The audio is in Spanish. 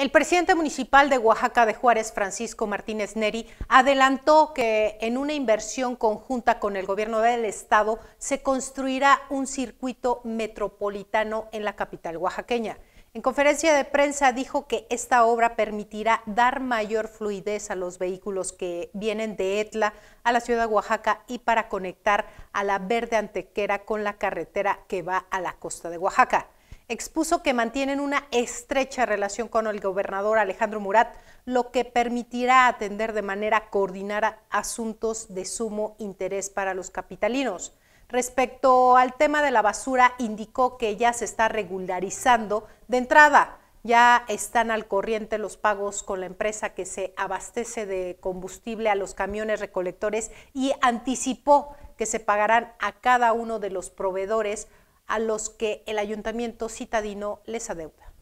El presidente municipal de Oaxaca de Juárez, Francisco Martínez Neri, adelantó que en una inversión conjunta con el gobierno del estado se construirá un circuito metropolitano en la capital oaxaqueña. En conferencia de prensa dijo que esta obra permitirá dar mayor fluidez a los vehículos que vienen de Etla a la ciudad de Oaxaca y para conectar a la Verde Antequera con la carretera que va a la costa de Oaxaca expuso que mantienen una estrecha relación con el gobernador Alejandro Murat, lo que permitirá atender de manera coordinada asuntos de sumo interés para los capitalinos. Respecto al tema de la basura, indicó que ya se está regularizando de entrada. Ya están al corriente los pagos con la empresa que se abastece de combustible a los camiones recolectores y anticipó que se pagarán a cada uno de los proveedores a los que el ayuntamiento citadino les adeuda.